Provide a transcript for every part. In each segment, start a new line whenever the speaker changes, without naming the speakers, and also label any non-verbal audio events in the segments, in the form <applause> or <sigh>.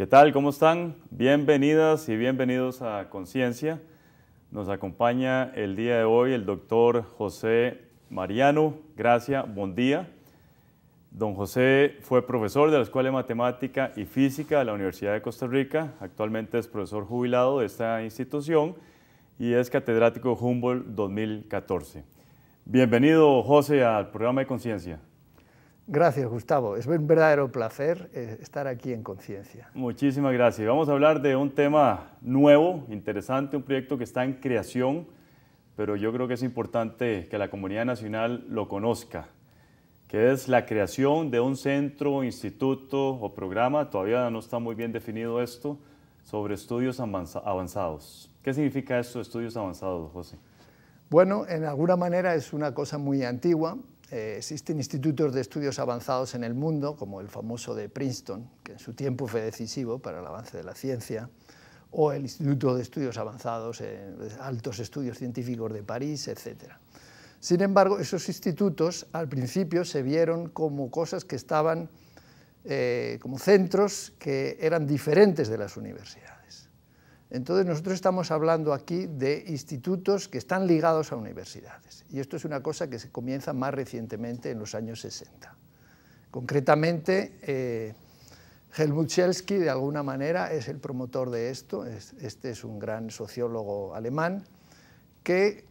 ¿Qué tal? ¿Cómo están? Bienvenidas y bienvenidos a Conciencia. Nos acompaña el día de hoy el doctor José Mariano. Gracia. buen día. Don José fue profesor de la Escuela de Matemática y Física de la Universidad de Costa Rica. Actualmente es profesor jubilado de esta institución y es catedrático Humboldt 2014. Bienvenido, José, al programa de Conciencia.
Gracias, Gustavo. Es un verdadero placer eh, estar aquí en Conciencia.
Muchísimas gracias. Vamos a hablar de un tema nuevo, interesante, un proyecto que está en creación, pero yo creo que es importante que la comunidad nacional lo conozca, que es la creación de un centro, instituto o programa, todavía no está muy bien definido esto, sobre estudios avanzados. ¿Qué significa esto, estudios avanzados, José?
Bueno, en alguna manera es una cosa muy antigua, eh, existen institutos de estudios avanzados en el mundo, como el famoso de Princeton, que en su tiempo fue decisivo para el avance de la ciencia, o el Instituto de Estudios Avanzados, eh, Altos Estudios Científicos de París, etc. Sin embargo, esos institutos al principio se vieron como cosas que estaban, eh, como centros que eran diferentes de las universidades. Entonces nosotros estamos hablando aquí de institutos que están ligados a universidades y esto es una cosa que se comienza más recientemente en los años 60. Concretamente, eh, Helmut Schelsky de alguna manera es el promotor de esto, este es un gran sociólogo alemán que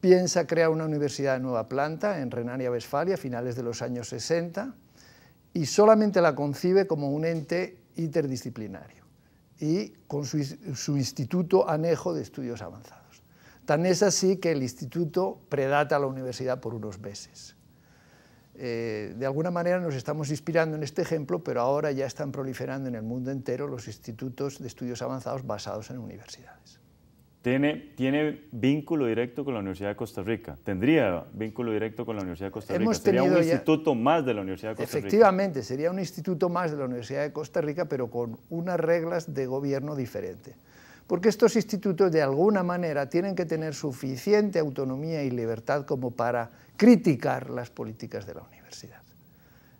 piensa crear una universidad de nueva planta en Renania-Westfalia a finales de los años 60 y solamente la concibe como un ente interdisciplinario y con su, Instituto Anejo de Estudios Avanzados. Tan es así que el instituto predata a la universidad por unos meses. Eh, de alguna manera nos estamos inspirando en este ejemplo, pero ahora ya están proliferando en el mundo entero los institutos de estudios avanzados basados en universidades.
Tiene, vínculo directo con la Universidad de Costa Rica. Tendría vínculo directo con la Universidad de Costa Rica. sería un instituto más de la Universidad de Costa Rica. Efectivamente,
sería un instituto más de la Universidad de Costa Rica, pero con unas reglas de gobierno diferente, Porque estos institutos, de alguna manera, tienen que tener suficiente autonomía y libertad como para criticar las políticas de la universidad.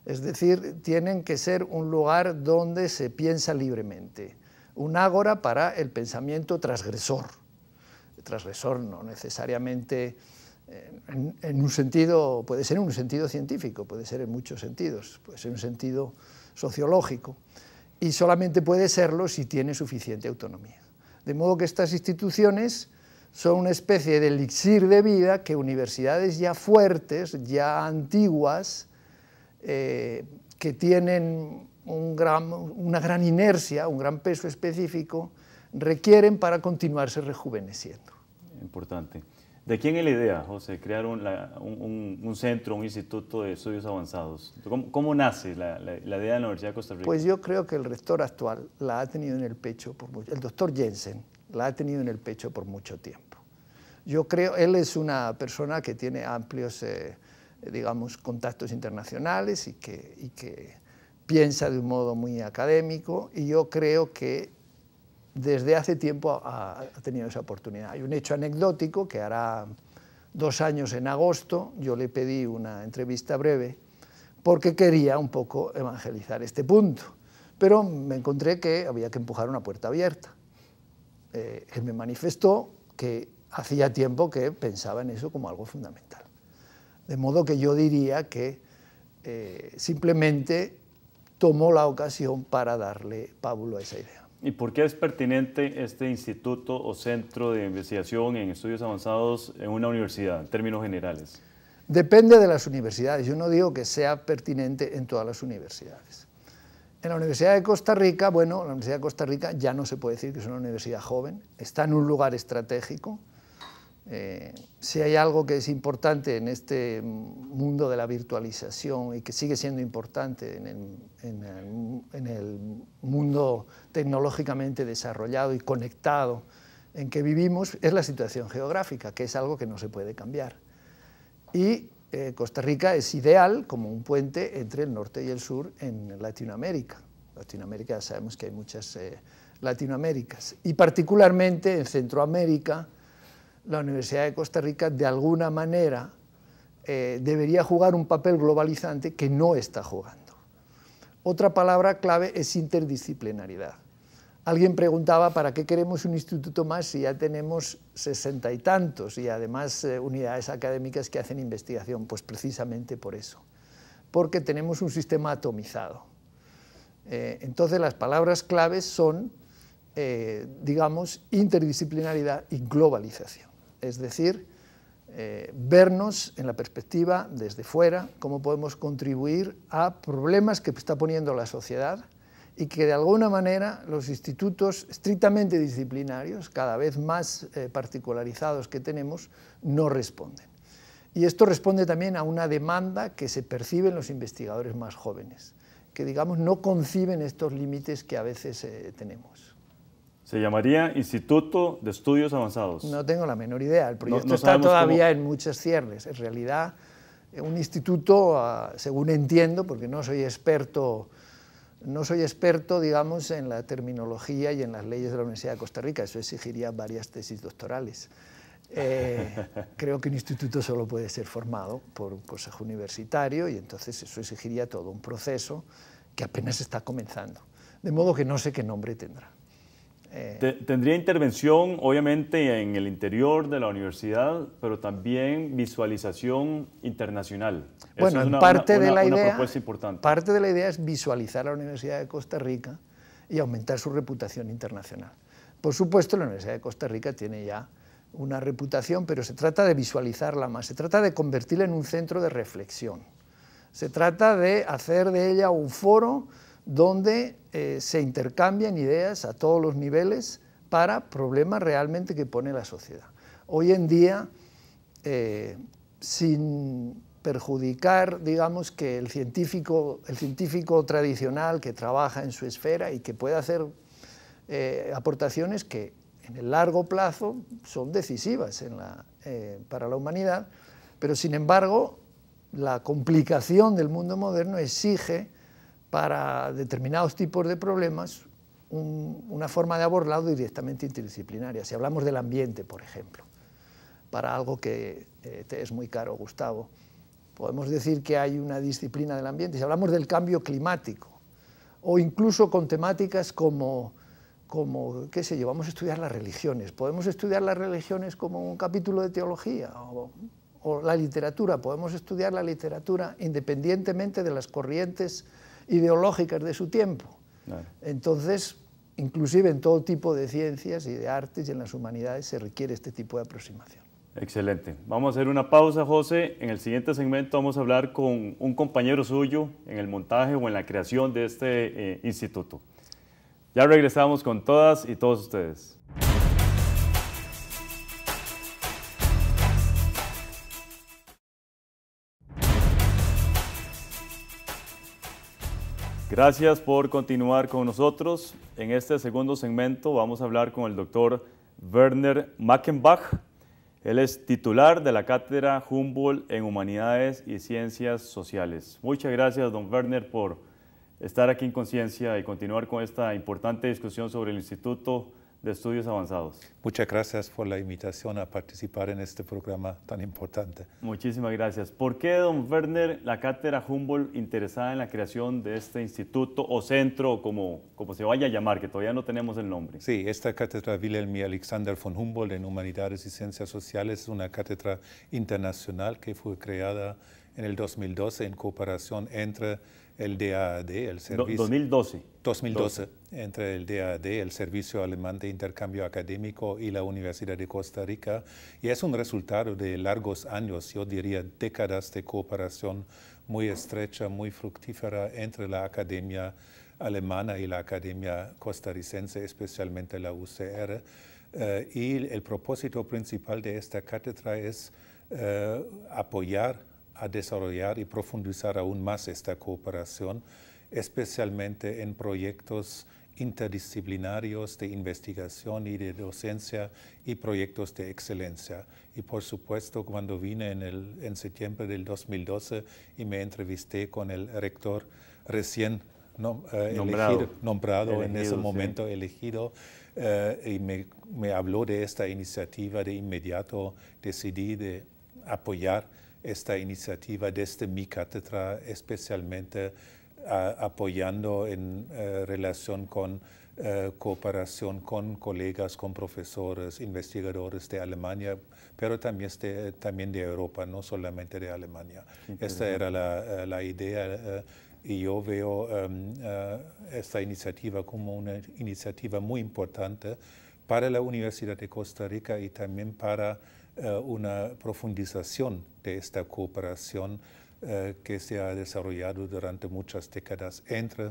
Es decir, tienen que ser un lugar donde se piensa libremente, un ágora para el pensamiento transgresor tras no necesariamente eh, en, un sentido, puede ser en un sentido científico, puede ser en muchos sentidos, puede ser en un sentido sociológico, y solamente puede serlo si tiene suficiente autonomía. De modo que estas instituciones son una especie de elixir de vida que universidades ya fuertes, ya antiguas, eh, que tienen un gran, una gran inercia, un gran peso específico, requieren para continuarse rejuveneciendo
importante. ¿De quién es la idea, José? Crear un, centro, un instituto de estudios avanzados. ¿Cómo, nace la, idea de la Universidad de Costa Rica? Pues
yo creo que el rector actual la ha tenido en el pecho por mucho El doctor Jensen la ha tenido en el pecho por mucho tiempo. Yo creo, él es una persona que tiene amplios, eh, digamos, contactos internacionales y que piensa de un modo muy académico y yo creo que desde hace tiempo ha, tenido esa oportunidad. Hay un hecho anecdótico que hará dos años en agosto, yo le pedí una entrevista breve porque quería un poco evangelizar este punto, pero me encontré que había que empujar una puerta abierta. Eh, él me manifestó que hacía tiempo que pensaba en eso como algo fundamental. De modo que yo diría que eh, simplemente tomó la ocasión para darle pablo a esa idea.
¿Y por qué es pertinente este instituto o centro de investigación en estudios avanzados en una universidad, en términos generales?
Depende de las universidades. Yo no digo que sea pertinente en todas las universidades. En la Universidad de Costa Rica, bueno, la Universidad de Costa Rica ya no se puede decir que es una universidad joven, está en un lugar estratégico, eh, si hay algo que es importante en este mundo de la virtualización y que sigue siendo importante en el, mundo tecnológicamente desarrollado y conectado en que vivimos, es la situación geográfica, que es algo que no se puede cambiar. Y eh, Costa Rica es ideal como un puente entre el norte y el sur en Latinoamérica. Latinoamérica, sabemos que hay muchas eh, Latinoaméricas. Y particularmente en Centroamérica, la Universidad de Costa Rica de alguna manera eh, debería jugar un papel globalizante que no está jugando. Otra palabra clave es interdisciplinaridad. Alguien preguntaba, ¿para qué queremos un instituto más si ya tenemos sesenta y tantos y además eh, unidades académicas que hacen investigación? Pues precisamente por eso, porque tenemos un sistema atomizado. Eh, entonces las palabras claves son digamos, interdisciplinaridad y globalización es decir, eh, vernos en la perspectiva desde fuera, cómo podemos contribuir a problemas que está poniendo la sociedad y que de alguna manera los institutos estrictamente disciplinarios, cada vez más eh, particularizados que tenemos, no responden. Y esto responde también a una demanda que se percibe en los investigadores más jóvenes, que digamos no conciben estos límites que a veces eh, tenemos.
Se llamaría Instituto de Estudios Avanzados.
No tengo la menor idea. El proyecto está todavía en muchos cierres. En realidad, eh, un instituto, ah, según entiendo, porque no soy experto, no soy experto, digamos, en la terminología y en las leyes de la Universidad de Costa Rica. Eso exigiría varias tesis doctorales. Eh, <laughs> creo que un instituto solo puede ser formado por un consejo universitario y entonces eso exigiría todo un proceso que apenas está comenzando. De modo que no sé qué nombre tendrá. Eh,
tendría intervención, obviamente, en el interior de la universidad, pero también visualización internacional.
Bueno, parte de la importante. Parte de la idea es visualizar a la Universidad de Costa Rica y aumentar su reputación internacional. Por supuesto, la Universidad de Costa Rica tiene ya una reputación, pero se trata de visualizarla más, se trata de convertirla en un centro de reflexión, se trata de hacer de ella un foro donde eh, se intercambian ideas a todos los niveles para problemas realmente que pone la sociedad. Hoy en día, eh, sin perjudicar, digamos, que el científico, tradicional que trabaja en su esfera y que puede hacer eh, aportaciones que en el largo plazo son decisivas para la humanidad, pero sin embargo la complicación del mundo moderno exige para determinados tipos de problemas una forma de abordarlo directamente interdisciplinaria. Si hablamos del ambiente, por ejemplo, para algo que eh, te es muy caro, Gustavo, podemos decir que hay una disciplina del ambiente. Si hablamos del cambio climático, o incluso con temáticas como, qué sé yo, vamos a estudiar las religiones, podemos estudiar las religiones como un capítulo de teología, o, o la literatura, podemos estudiar la literatura independientemente de las corrientes ideológicas de su tiempo. Entonces, inclusive en todo tipo de ciencias y de artes y en las humanidades se requiere este tipo de aproximación.
Excelente. Vamos a hacer una pausa, José. En el siguiente segmento vamos a hablar con un compañero suyo en el montaje o en la creación de este eh, instituto. Ya regresamos con todas y todos ustedes. Gracias por continuar con nosotros. En este segundo segmento vamos a hablar con el doctor Werner Mackenbach. Él es titular de la cátedra Humboldt en Humanidades y Ciencias Sociales. Muchas gracias, don Werner, por estar aquí en Conciencia y continuar con esta importante discusión sobre el Instituto de Estudios Avanzados. Muchas gracias por la invitación a participar en este programa tan importante. Muchísimas gracias. ¿Por qué, don Werner, la cátedra Humboldt interesada en la creación de este instituto o centro,
como, como se vaya a llamar, que todavía no tenemos el nombre? Sí, esta cátedra Wilhelm y Alexander von Humboldt en Humanidades y Ciencias Sociales es una cátedra internacional que fue creada en el 2012 en cooperación entre el DAAD, el servicio... 2012. 2012, entre el DAAD, el Servicio Alemán de Intercambio Académico y la Universidad de Costa Rica. Y es un resultado de largos años, yo diría décadas de cooperación muy estrecha, muy fructífera entre la academia alemana y la academia costarricense, especialmente la UCR. Eh, y el propósito principal de esta cátedra es eh, apoyar a desarrollar y profundizar aún más esta cooperación, especialmente en proyectos interdisciplinarios de investigación y de docencia y proyectos de excelencia. Y por supuesto, cuando vine en, el, en septiembre del 2012 y me entrevisté con el rector recién eh, nombrado, nombrado en ese momento elegido, eh, y me, me habló de esta iniciativa, de inmediato decidí de apoyar esta iniciativa desde este mi cátedra, especialmente apoyando en eh, relación con eh, cooperación con colegas, con profesores, investigadores de Alemania, pero también de, este, también de Europa, no solamente de Alemania. Esta era la, eh, idea y yo veo em, esta iniciativa como una iniciativa muy importante para la Universidad de Costa Rica y también para eh, una profundización de esta cooperación eh, que se ha desarrollado durante muchas décadas entre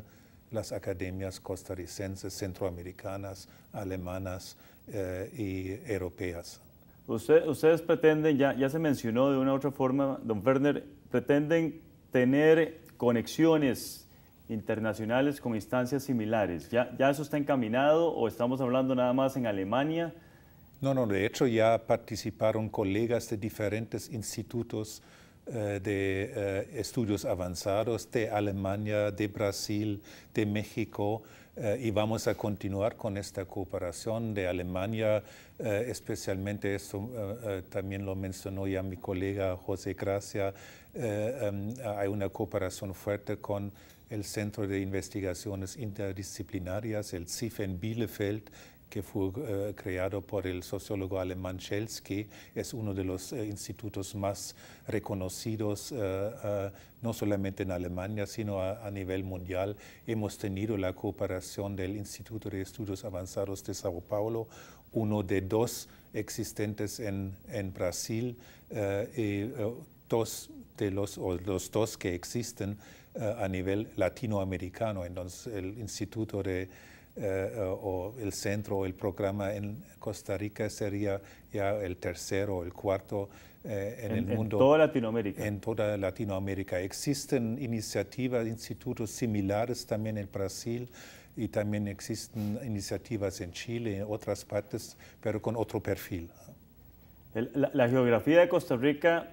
las academias costarricenses, centroamericanas, alemanas eh, y europeas. ustedes pretenden, ya, se mencionó de una u otra forma, don Werner,
pretenden tener conexiones internacionales con instancias similares. ya eso está encaminado o estamos hablando nada más en Alemania?
No, no, de hecho ya participaron colegas de diferentes institutos eh, de eh, estudios avanzados de Alemania, de Brasil, de México. Eh, y vamos a continuar con esta cooperación de Alemania, especialmente esto también lo mencionó ya mi colega José Gracia, em, hay una cooperación fuerte con el Centro de Investigaciones Interdisciplinarias, el CIF e en Bielefeld, que fue eh, creado por el sociólogo alemán Chelsky, es uno de los eh, institutos más reconocidos, eh, no solamente en Alemania, sino a, nivel mundial. Hemos tenido la cooperación del Instituto de Estudios Avanzados de Sao Paulo, uno de dos existentes en, Brasil, y dos de los, los dos que existen a nivel latinoamericano. Entonces, el Instituto de eh, eh, o el centro o el programa en Costa Rica sería ya el tercero o el cuarto eh, en, el mundo. En toda Latinoamérica. En toda Latinoamérica. Existen iniciativas, institutos similares también en Brasil y también existen iniciativas en Chile, en otras partes, pero con otro perfil. la, geografía
de Costa Rica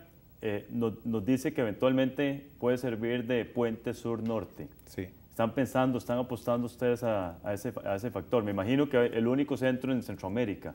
nos dice que eventualmente puede servir de puente sur-norte. Sí están pensando, están apostando ustedes a, ese, factor? Me imagino que el único centro en Centroamérica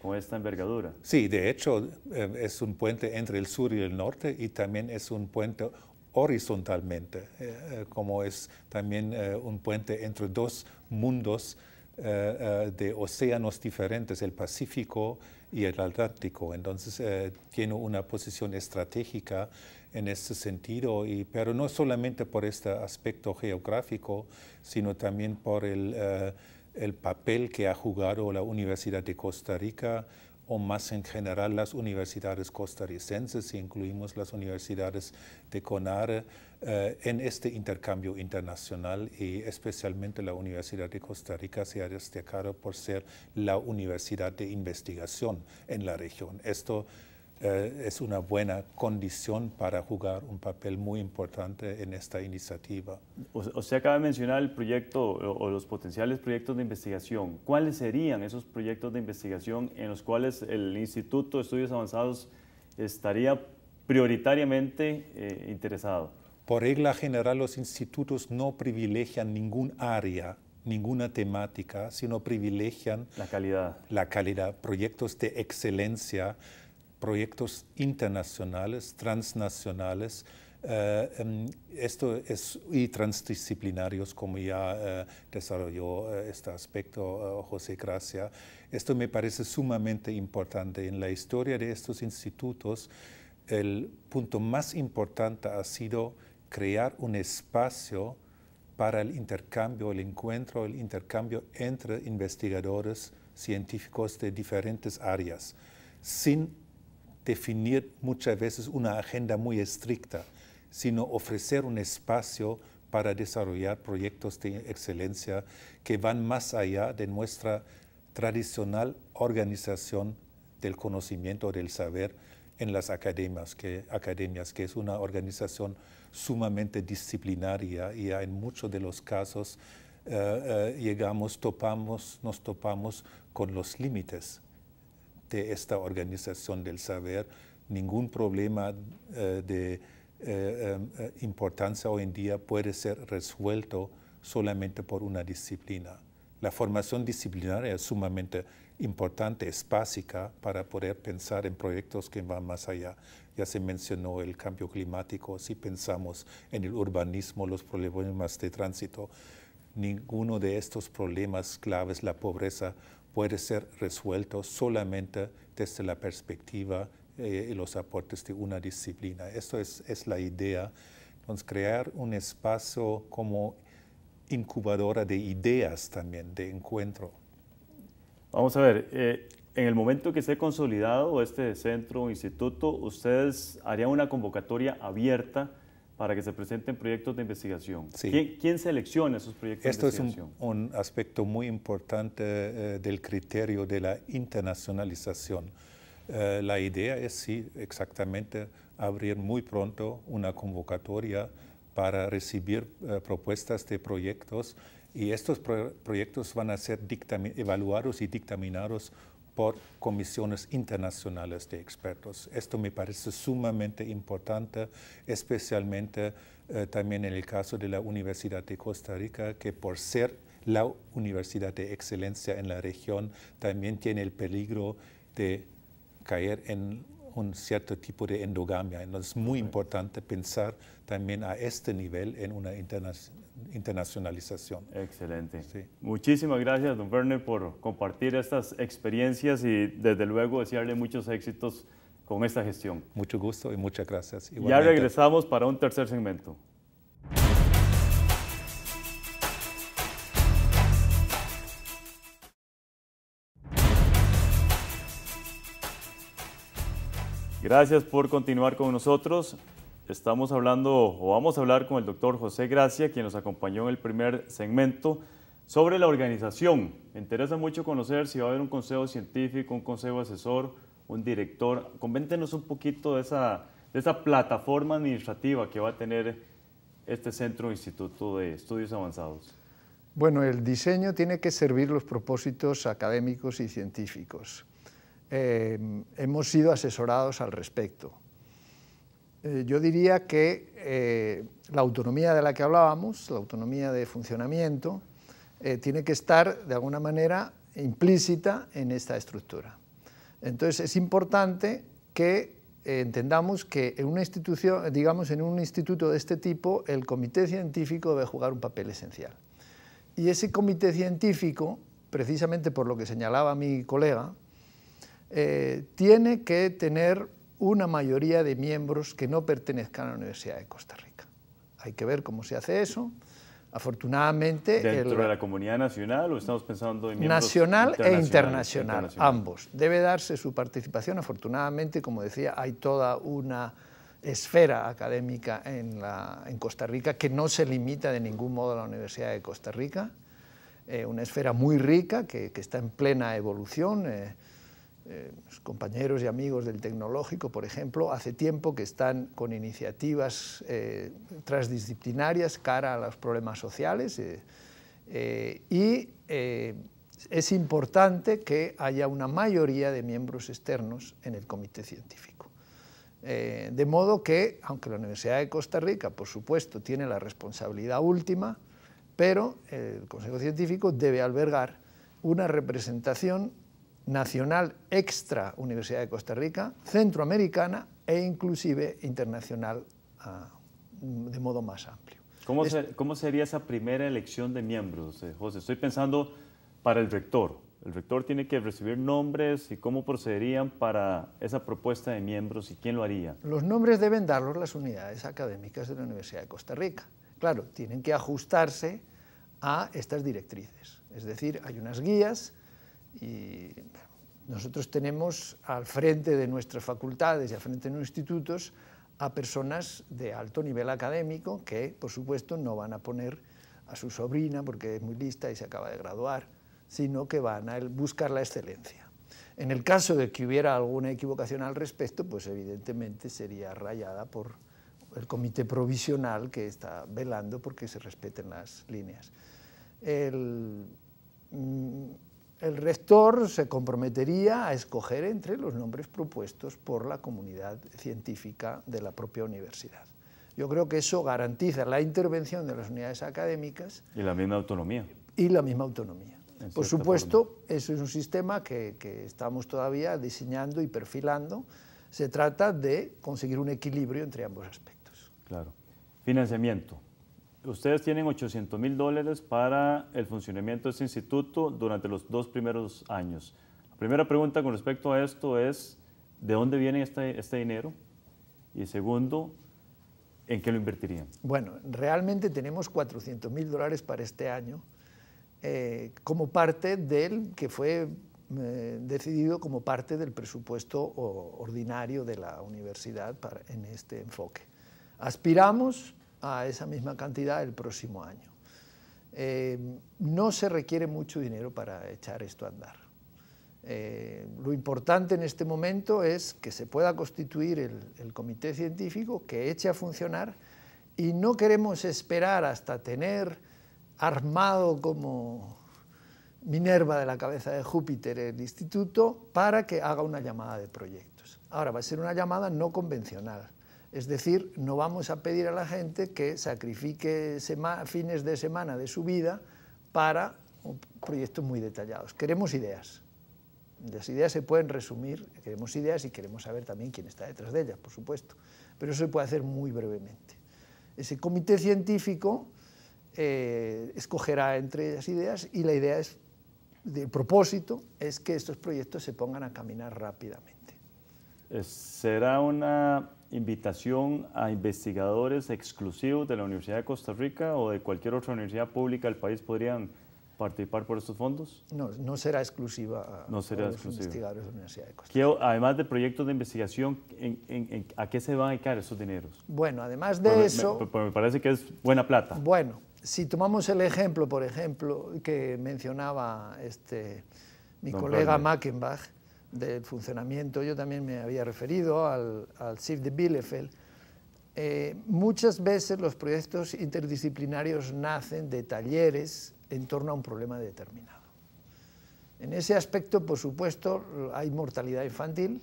con esta
envergadura. Sí, de hecho eh, es un puente entre el sur y el norte y también es un puente horizontalmente, eh, eh, como es también un puente entre dos mundos de océanos diferentes, el Pacífico y el Atlántico. Entonces tiene una posición estratégica en este sentido, y, pero no solamente por este aspecto geográfico, sino también por eh, el, papel que ha jugado la Universidad de Costa Rica o más en general las universidades costarricenses, si incluimos las universidades de CONAR, eh, en este intercambio internacional y especialmente la Universidad de Costa Rica se ha destacado por ser la universidad de investigación en la región. Esto eh, es una buena condición para jugar un papel muy importante en esta iniciativa.
Usted acaba de mencionar el
proyecto o,
los potenciales proyectos de investigación. ¿Cuáles serían esos proyectos de investigación en los cuales el Instituto de Estudios Avanzados estaría prioritariamente eh,
interesado? Por regla general, los institutos no privilegian ningún área ninguna temática, sino privilegian la calidad. La calidad, proyectos de excelencia proyectos internacionales, transnacionales, eh, em, esto es y transdisciplinarios, como ya eh, desarrolló eh, este aspecto José Gracia. Esto me parece sumamente importante. En la historia de estos institutos, el punto más importante ha sido crear un espacio para el intercambio, el encuentro, el intercambio entre investigadores científicos de diferentes áreas, sin definir muchas veces una agenda muy estricta, sino ofrecer un espacio para desarrollar proyectos de excelencia que van más allá de nuestra tradicional organización del conocimiento, del saber en las academias, que, academias, que es una organización sumamente disciplinaria y en muchos de los casos eh, eh, llegamos, topamos, nos topamos con los límites esta organización del saber, ningún problema eh, de eh, eh, importancia hoy en día puede ser resuelto solamente por una disciplina. La formación disciplinaria es sumamente importante, es básica para poder pensar en proyectos que van más allá. Ya se mencionó el cambio climático, si pensamos en el urbanismo, los problemas de tránsito, ninguno de estos problemas claves, la pobreza, puede ser resuelto solamente desde la perspectiva eh, y los aportes de una disciplina. esto es, es la idea. crear un espacio como incubadora de ideas también, de encuentro. Vamos a ver, eh, en el momento que esté
consolidado este centro o instituto, ustedes harían una convocatoria abierta para que se presenten proyectos de investigación. ¿Quién, ¿Quién, selecciona esos proyectos de investigación? Esto es
un, aspecto muy importante eh, del criterio de la internacionalización. Eh, la idea es, sí, exactamente, abrir muy pronto una convocatoria para recibir eh, propuestas de proyectos y estos proyectos van a ser evaluados y dictaminados por comisiones internacionales de expertos. Esto me parece sumamente importante, especialmente eh, también en el caso de la Universidad de Costa Rica, que por ser la universidad de excelencia en la región también tiene el peligro de caer en un cierto tipo de endogamia. Entonces es muy importante pensar también a este nivel en una internacionalización. Excelente.
Muchísimas gracias, don Werner, por compartir estas experiencias y desde luego desearle muchos éxitos con esta gestión. Mucho gusto y muchas gracias. Ya regresamos para un tercer segmento. Gracias por continuar con nosotros. Estamos hablando o vamos a hablar con el doctor José Gracia, quien nos acompañó en el primer segmento, sobre la organización. Me interesa mucho conocer si va a haber un consejo científico, un consejo asesor, un director. Coméntenos un poquito de esa, plataforma administrativa que va a tener este Centro Instituto de Estudios Avanzados.
Bueno, el diseño tiene que servir los propósitos académicos y científicos. Eh, hemos sido asesorados al respecto eh, yo diría que eh, la autonomía de la que hablábamos, la autonomía de funcionamiento, eh, tiene que estar de alguna manera implícita en esta estructura. Entonces es importante que entendamos que en una institución, digamos en un instituto de este tipo, el comité científico debe jugar un papel esencial. Y ese comité científico, precisamente por lo que señalaba mi colega, tiene que tener una mayoría de miembros que no pertenezcan a la Universidad de Costa Rica. Hay que ver cómo se hace eso. Afortunadamente... ¿Dentro de la
comunidad nacional o estamos pensando en miembros Nacional e internacional, internacional, ambos.
Debe darse su participación. Afortunadamente, como decía, hay toda una esfera académica en, Costa Rica que no se limita de ningún modo a la Universidad de Costa Rica. Eh, una esfera muy rica que, está en plena evolución. Eh, eh, compañeros y amigos del tecnológico, por ejemplo, hace tiempo que están con iniciativas eh, transdisciplinarias cara a los problemas sociales eh, y es importante que haya una mayoría de miembros externos en el comité científico. de modo que, aunque la Universidad de Costa Rica, por supuesto, tiene la responsabilidad última, pero el Consejo Científico debe albergar una representación nacional extra Universidad de Costa Rica, centroamericana e inclusive internacional ah, de modo más amplio.
¿Cómo, sería esa primera elección de miembros, eh, José? Estoy pensando para el rector. El rector tiene que recibir nombres y cómo procederían para esa propuesta de miembros y quién lo haría.
Los nombres deben darlos las unidades académicas de la Universidad de Costa Rica. Claro, tienen que ajustarse a estas directrices. Es decir, hay unas guías y nosotros tenemos al frente de nuestras facultades y al frente de nuestros institutos a personas de alto nivel académico que, por supuesto, no van a poner a su sobrina porque es muy lista y se acaba de graduar, sino que van a buscar la excelencia. En el caso de que hubiera alguna equivocación al respecto, pues evidentemente sería rayada por el comité provisional que está velando porque se respeten las líneas. El, mm, el rector se comprometería a escoger entre los nombres propuestos por la comunidad científica de la propia universidad. Yo creo que eso garantiza la intervención de las unidades académicas.
Y la misma autonomía.
Y la misma autonomía. Por supuesto, eso es un sistema que estamos todavía diseñando y perfilando. Se trata de conseguir un equilibrio entre ambos aspectos.
Claro. Financiamiento. Ustedes tienen 800 mil dólares para el funcionamiento de este instituto durante los dos primeros años. La primera pregunta con respecto a esto es, ¿de dónde viene este, este dinero? Y segundo, ¿en qué lo invertirían?
Bueno, realmente tenemos 400 mil dólares para este año eh, como parte del que fue eh, decidido como parte del presupuesto ordinario de la universidad para, en este enfoque. Aspiramos a esa misma cantidad el próximo año. Eh, no se requiere mucho dinero para echar esto a andar. Eh, lo importante en este momento es que se pueda constituir el comité científico, que eche a funcionar y no queremos esperar hasta tener armado como Minerva de la cabeza de Júpiter el instituto para que haga una llamada de proyectos. Ahora, va a ser una llamada no convencional. Es decir, no vamos a pedir a la gente que sacrifique fines de semana de su vida para proyectos muy detallados. Queremos ideas. Las ideas se pueden resumir, queremos ideas y queremos saber también quién está detrás de ellas, por supuesto. Pero eso se puede hacer muy brevemente. Ese comité científico eh, escogerá entre las ideas y la idea es, de propósito es que estos proyectos se pongan a caminar rápidamente.
Eh, ¿Será una invitación a investigadores exclusivos de la Universidad de Costa Rica o de cualquier otra universidad pública del país podrían participar por estos fondos?
No, no será exclusiva no será a los investigadores de la Universidad de
Costa Rica. además de proyectos de investigación, en, ¿a qué se van a dedicar esos dineros?
Bueno, además de eso...
Me, me parece que es buena plata.
Bueno, si tomamos el ejemplo, por ejemplo, que mencionaba este, mi colega Mackenbach, del funcionamiento, yo también me había referido al, al SIF de Bielefeld, eh, muchas veces los proyectos interdisciplinarios nacen de talleres en torno a un problema determinado. En ese aspecto, por supuesto, hay mortalidad infantil,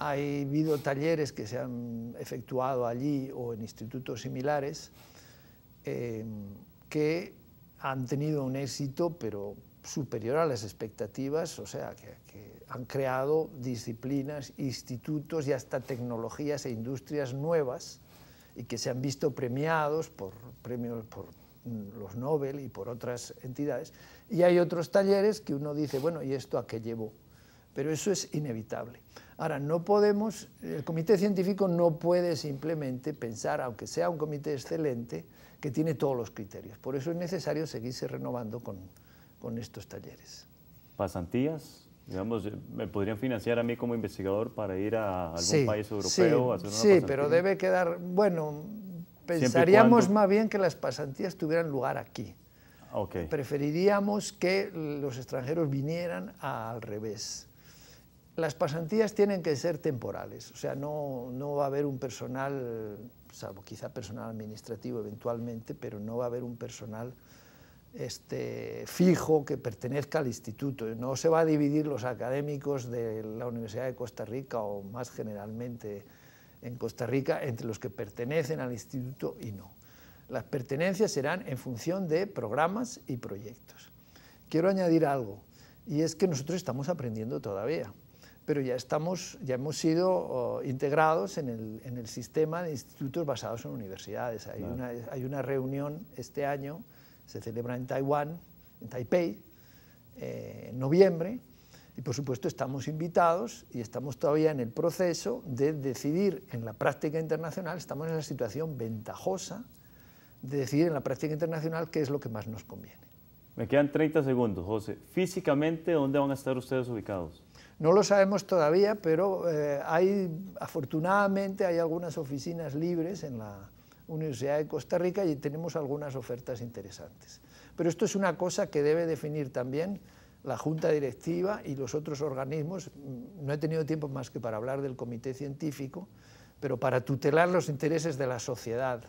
ha habido talleres que se han efectuado allí o en institutos similares eh, que han tenido un éxito, pero superior a las expectativas, o sea, que han creado disciplinas, institutos y hasta tecnologías e industrias nuevas y que se han visto premiados por premios por los Nobel y por otras entidades. Y hay otros talleres que uno dice, bueno, ¿y esto a qué llevó? Pero eso es inevitable. Ahora, no podemos, el comité científico no puede simplemente pensar, aunque sea un comité excelente, que tiene todos los criterios. Por eso es necesario seguirse renovando con, con estos talleres.
¿Pasantías? Eh, ¿me podrían financiar a mí como investigador para ir a algún país europeo? Sí, a hacer una sí pero debe
quedar, bueno, pensaríamos más bien que las pasantías tuvieran lugar aquí. Ah, Preferiríamos que los extranjeros vinieran al revés. Las pasantías tienen que ser temporales, o sea, no, no va a haber un personal, salvo quizá personal administrativo eventualmente, pero no va a haber un personal este, fijo que pertenezca al instituto. No se va a dividir los académicos de la Universidad de Costa Rica o más generalmente en Costa Rica entre los que pertenecen al instituto y no. Las pertenencias serán en función de programas y proyectos. Quiero añadir algo, y es que nosotros estamos aprendiendo todavía, pero ya, estamos, ya hemos sido oh, integrados en el, en el, sistema de institutos basados en universidades. Hay, una, hay una reunión este año se celebra en Taiwán, en Taipei, eh, en noviembre. Y por supuesto estamos invitados y estamos todavía en el proceso de decidir en la práctica internacional, estamos en la situación ventajosa de decidir en la práctica internacional qué es lo que más nos conviene.
Me quedan 30 segundos, José. Físicamente, ¿dónde van a estar ustedes ubicados?
No lo sabemos todavía, pero eh, hay, afortunadamente, hay algunas oficinas libres en la, Universidad de Costa Rica y tenemos algunas ofertas interesantes. Pero esto es una cosa que debe definir también la Junta Directiva y los otros organismos. Mm, no he tenido tiempo más que para hablar del Comité Científico, pero para tutelar los intereses de la sociedad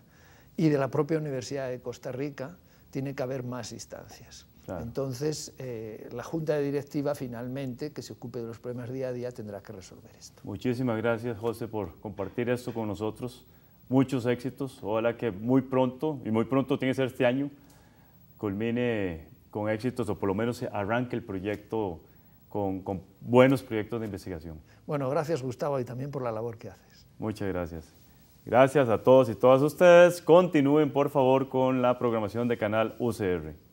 y de la propia Universidad de Costa Rica tiene que haber más instancias. Entonces, eh, la Junta Directiva finalmente, que se ocupe de los problemas día a día, tendrá que resolver
esto. Muchísimas gracias, José, por compartir esto con nosotros muchos éxitos. Ojalá que muy pronto, y muy pronto tiene que ser este año, culmine con éxitos o por lo menos arranque el proyecto con, con buenos proyectos de investigación.
Bueno, gracias Gustavo y también por la labor que haces.
Muchas gracias. Gracias a todos y todas ustedes. Continúen por favor con la programación de Canal UCR.